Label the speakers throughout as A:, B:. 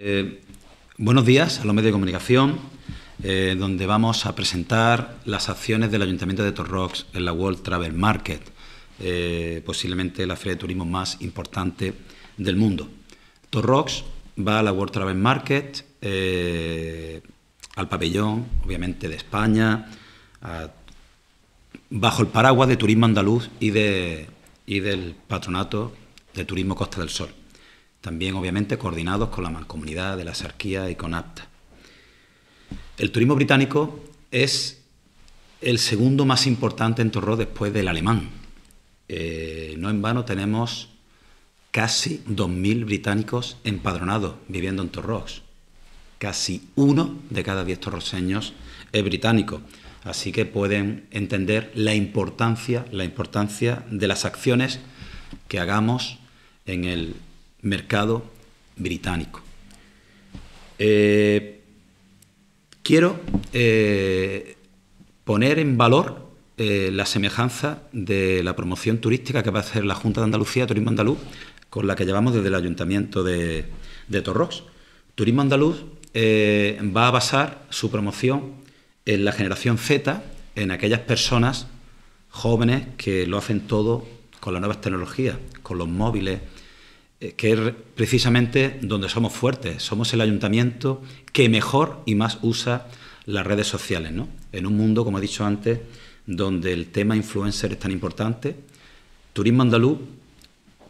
A: Eh, buenos días a los medios de comunicación, eh, donde vamos a presentar las acciones del Ayuntamiento de Torrox en la World Travel Market, eh, posiblemente la feria de turismo más importante del mundo. Torrox va a la World Travel Market, al pabellón, obviamente, de España, bajo el paraguas de Turismo Andaluz y del Patronato de Turismo Costa del Sol también obviamente coordinados con la mancomunidad de la Sarquía y con APTA. El turismo británico es el segundo más importante en Torró después del alemán. Eh, no en vano tenemos casi 2.000 británicos empadronados viviendo en Torrox. Casi uno de cada 10 torroseños es británico. Así que pueden entender la importancia, la importancia de las acciones que hagamos en el mercado británico. Eh, quiero eh, poner en valor eh, la semejanza de la promoción turística que va a hacer la Junta de Andalucía, Turismo Andaluz, con la que llevamos desde el Ayuntamiento de, Torrox. Turismo Andaluz va a basar su promoción en la generación Z, en aquellas personas jóvenes que lo hacen todo con las nuevas tecnologías, con los móviles, eh, que es precisamente donde somos fuertes. Somos el ayuntamiento que mejor y más usa las redes sociales, ¿no? En un mundo, como he dicho antes, donde el tema influencer es tan importante, Turismo Andaluz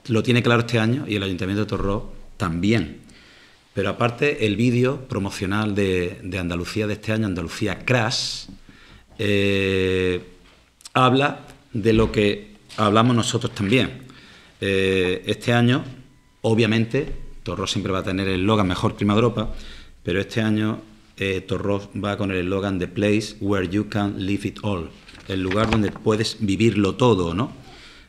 A: lo tiene claro este año y el Ayuntamiento de Torró también. Pero aparte, el vídeo promocional de, de, Andalucía de este año, Andalucía Crash, eh, habla de lo que hablamos nosotros también. Eh, este año Obviamente, Torros siempre va a tener el eslogan Mejor Clima Europa, pero este año eh, va con el eslogan The Place Where You Can Live It All, el lugar donde puedes vivirlo todo, ¿no?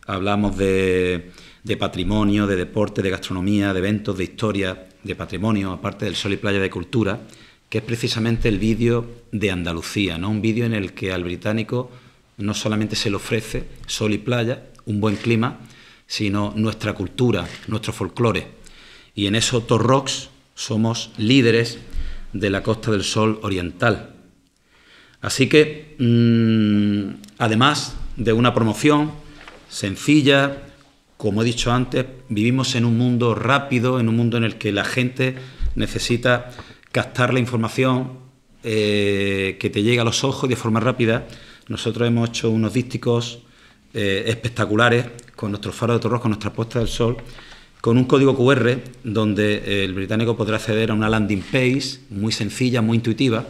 A: Hablamos de, de patrimonio, de deporte, de gastronomía, de eventos, de historia, de patrimonio, aparte del sol y playa de cultura, que es precisamente el vídeo de Andalucía, ¿no? un vídeo en el que al británico no solamente se le ofrece sol y playa, un buen clima, sino nuestra cultura, nuestro folclore. Y en eso Torrox somos líderes de la Costa del Sol Oriental. Así que, mm, además de una promoción sencilla, como he dicho antes, vivimos en un mundo rápido, en un mundo en el que la gente necesita captar la información eh, que te llega a los ojos de forma rápida. Nosotros hemos hecho unos dísticos eh, espectaculares con nuestros faros de toros, con nuestra puesta del sol, con un código QR donde eh, el británico podrá acceder a una landing page muy sencilla, muy intuitiva,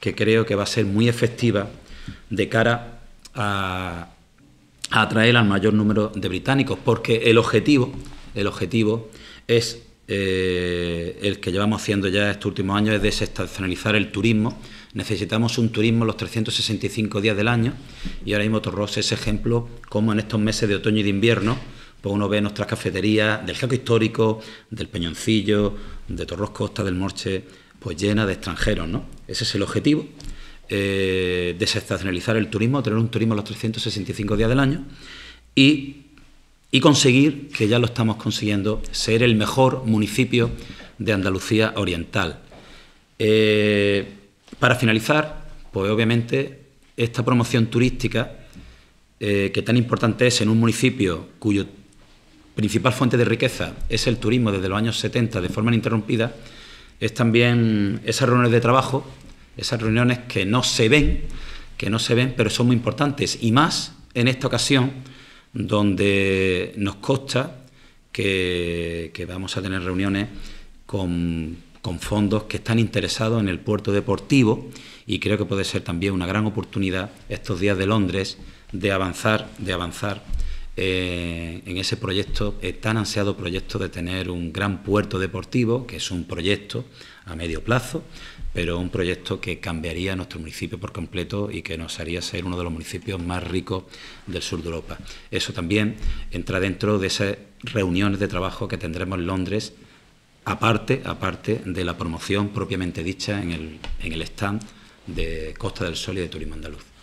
A: que creo que va a ser muy efectiva de cara a, atraer al mayor número de británicos, porque el objetivo, el objetivo es eh, el que llevamos haciendo ya estos últimos años, es desestacionalizar el turismo necesitamos un turismo los 365 días del año y ahora mismo Torros es ejemplo como en estos meses de otoño y de invierno pues uno ve nuestras cafeterías del Jaco Histórico, del Peñoncillo, de Torros Costa, del Morche, pues llena de extranjeros, ¿no? Ese es el objetivo, eh, desestacionalizar el turismo, tener un turismo los 365 días del año y conseguir, que ya lo estamos consiguiendo, ser el mejor municipio de Andalucía Oriental. Eh, para finalizar, pues obviamente esta promoción turística, eh, que tan importante es en un municipio cuyo principal fuente de riqueza es el turismo desde los años 70 de forma ininterrumpida, es también esas reuniones de trabajo, esas reuniones que no se ven, que no se ven, pero son muy importantes, y más en esta ocasión donde nos consta que vamos a tener reuniones con con fondos que están interesados en el puerto deportivo y creo que puede ser también una gran oportunidad estos días de Londres de avanzar, de avanzar eh, en ese proyecto, eh, tan ansiado proyecto de tener un gran puerto deportivo, que es un proyecto a medio plazo, pero un proyecto que cambiaría nuestro municipio por completo y que nos haría ser uno de los municipios más ricos del sur de Europa. Eso también entra dentro de esas reuniones de trabajo que tendremos en Londres aparte, aparte de la promoción propiamente dicha en el, en el stand de Costa del Sol y de Turismo Andaluz.